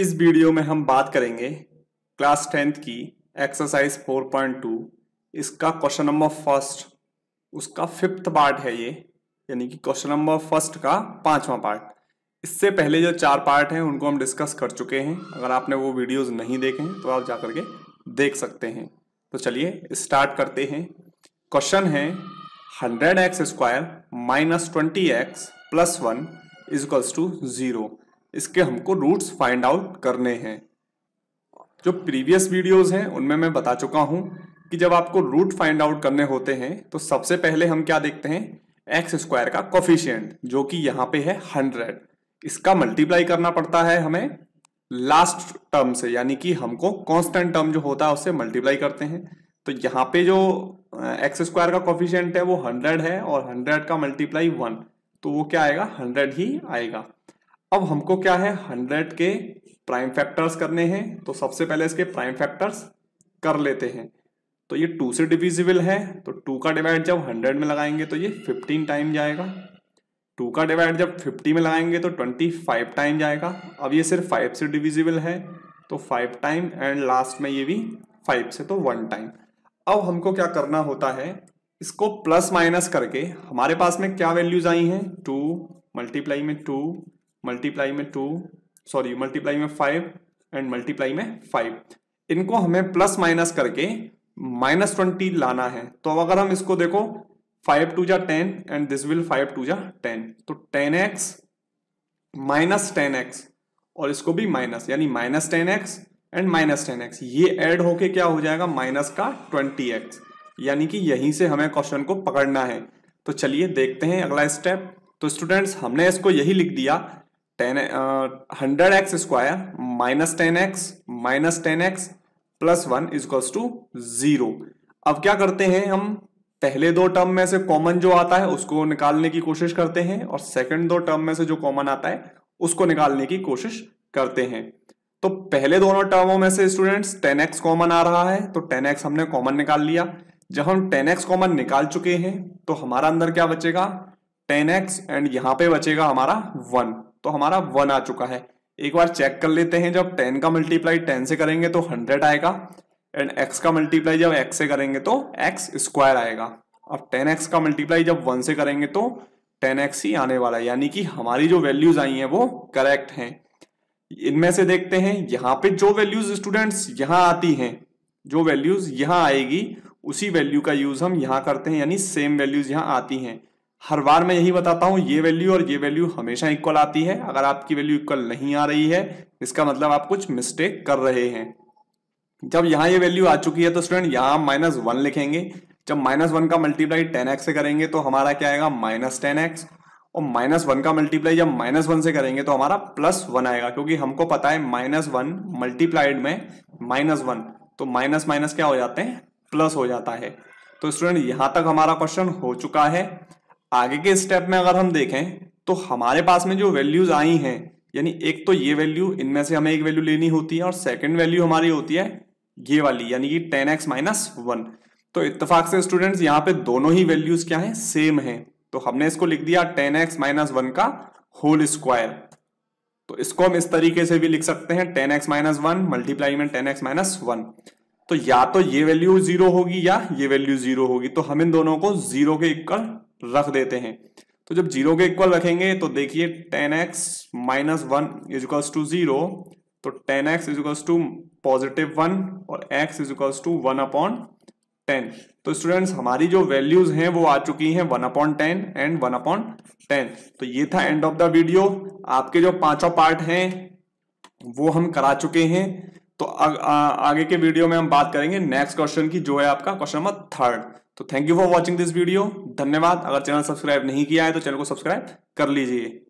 इस वीडियो में हम बात करेंगे क्लास टेंथ की एक्सरसाइज 4.2 इसका क्वेश्चन नंबर फर्स्ट उसका फिफ्थ पार्ट है ये यानी कि क्वेश्चन नंबर फर्स्ट का पांचवा पार्ट इससे पहले जो चार पार्ट हैं उनको हम डिस्कस कर चुके हैं अगर आपने वो वीडियोस नहीं देखे हैं तो आप जा करके देख सकते हैं तो चलिए स्टार्ट करते हैं क्वेश्चन है hundred x square minus twenty x plus one equals to zero इसके हमको रूट्स फाइंड आउट करने हैं जो प्रीवियस वीडियोस हैं उनमें मैं बता चुका हूं कि जब आपको रूट फाइंड आउट करने होते हैं तो सबसे पहले हम क्या देखते हैं एक्स स्क्वायर का कॉफिशियंट जो कि यहाँ पे है हंड्रेड इसका मल्टीप्लाई करना पड़ता है हमें लास्ट टर्म से यानी कि हमको कांस्टेंट टर्म जो होता है उससे मल्टीप्लाई करते हैं तो यहाँ पे जो एक्स स्क्वायर का कॉफिशियंट है वो हंड्रेड है और हंड्रेड का मल्टीप्लाई वन तो वो क्या आएगा हंड्रेड ही आएगा अब हमको क्या है हंड्रेड के प्राइम फैक्टर्स करने हैं तो सबसे पहले इसके प्राइम फैक्टर्स कर लेते हैं तो ये टू से डिविजिबल है तो टू का डिवाइड जब हंड्रेड में लगाएंगे तो ये फिफ्टीन टाइम जाएगा टू का डिवाइड जब फिफ्टी में लगाएंगे तो ट्वेंटी फाइव टाइम जाएगा अब ये सिर्फ फाइव से डिविजिबल है तो फाइव टाइम एंड लास्ट में ये भी फाइव से तो वन टाइम अब हमको क्या करना होता है इसको प्लस माइनस करके हमारे पास में क्या वैल्यूज आई हैं टू मल्टीप्लाई में टू मल्टीप्लाई में टू सॉरी मल्टीप्लाई में फाइव एंड मल्टीप्लाई में फाइव इनको हमें प्लस माइनस करके माइनस ट्वेंटी लाना है तो अगर हम इसको देखो फाइव टू जा ten and this will five two जा टेन तो ten x minus ten x और इसको भी माइनस यानी minus ten x and minus ten x ये एड होके क्या हो जाएगा माइनस का ट्वेंटी एक्स यानी कि यहीं से हमें क्वेश्चन को पकड़ना है तो चलिए देखते हैं अगला स्टेप तो स्टूडेंट्स हमने इसको यही लिख दिया ten hundred x square minus ten x minus ten x plus one equals to zero अब क्या करते हैं हम पहले दो टर्म में से कॉमन जो आता है उसको निकालने की कोशिश करते हैं और सेकंड दो टर्म में से जो कॉमन आता है उसको निकालने की कोशिश करते हैं तो पहले दोनों टर्मों में से स्टूडेंट्स एक्स कॉमन आ रहा है तो टेन एक्स हमने कॉमन निकाल लिया जब हम टेन एक्स कॉमन निकाल चुके हैं तो हमारा अंदर क्या बचेगा टेन एक्स एंड यहां पे बचेगा हमारा वन तो हमारा वन आ चुका है एक बार चेक कर लेते हैं जब टेन का मल्टीप्लाई टेन से करेंगे तो हंड्रेड आएगा एंड एक्स का मल्टीप्लाई जब एक्स से करेंगे तो एक्स स्क्वायर आएगा अब टेन एक्स का मल्टीप्लाई जब वन से करेंगे तो टेन एक्स ही आने वाला है यानी कि हमारी जो वैल्यूज आई हैं वो करेक्ट हैं इनमें से देखते हैं यहाँ पे जो वैल्यूज स्टूडेंट्स यहाँ आती हैं जो वैल्यूज यहाँ आएगी उसी वैल्यू का यूज हम यहाँ करते हैं यानी सेम वैल्यूज यहाँ आती हैं हर बार मैं यही बताता हूँ ये वैल्यू और ये वैल्यू हमेशा इक्वल आती है अगर आपकी वैल्यू इक्वल नहीं आ रही है इसका मतलब आप कुछ मिस्टेक कर रहे हैं जब यहाँ ये वैल्यू आ चुकी है तो स्टूडेंट यहाँ माइनस वन लिखेंगे जब माइनस वन का मल्टीप्लाई टेन एक्स से करेंगे तो हमारा क्या आएगा माइनस टेन एक्स और माइनस वन का मल्टीप्लाई जब माइनस वन से करेंगे तो हमारा प्लस वन आएगा क्योंकि हमको पता है माइनस वन मल्टीप्लाइड में माइनस वन तो माइनस माइनस क्या हो जाते हैं प्लस हो जाता है तो स्टूडेंट यहाँ तक हमारा क्वेश्चन हो चुका है आगे के स्टेप में अगर हम देखें तो हमारे पास में जो वैल्यूज आई हैं यानी एक तो ये वैल्यू इनमें से हमें एक वैल्यू लेनी होती है और सेकंड वैल्यू हमारी होती है ये वाली यानी कि टेन एक्स माइनस वन तो इतफाक से स्टूडेंट्स यहाँ पे दोनों ही वैल्यूज क्या हैं सेम हैं तो हमने इसको लिख दिया टेन एक्स माइनस वन का होल स्क्वायर तो इसको हम इस तरीके से भी लिख सकते हैं ten x minus one multiply में टेन एक्स माइनस वन तो या तो ये वैल्यू जीरो होगी या ये वैल्यू जीरो होगी तो हम इन दोनों को जीरो के इक्वल रख देते हैं तो जब जीरो के इक्वल रखेंगे तो देखिए ten x minus one equals to zero तो ten x equals to positive one और x equals to one upon ten तो स्टूडेंट्स हमारी जो वैल्यूज हैं वो आ चुकी हैं one upon ten and one upon ten तो ये था एंड ऑफ द वीडियो आपके जो पांचों पार्ट हैं वो हम करा चुके हैं तो आ, आ, आगे के वीडियो में हम बात करेंगे नेक्स्ट क्वेश्चन की जो है आपका क्वेश्चन नंबर थर्ड तो thank you for watching this video धन्यवाद अगर चैनल सब्सक्राइब नहीं किया है तो चैनल को सब्सक्राइब कर लीजिए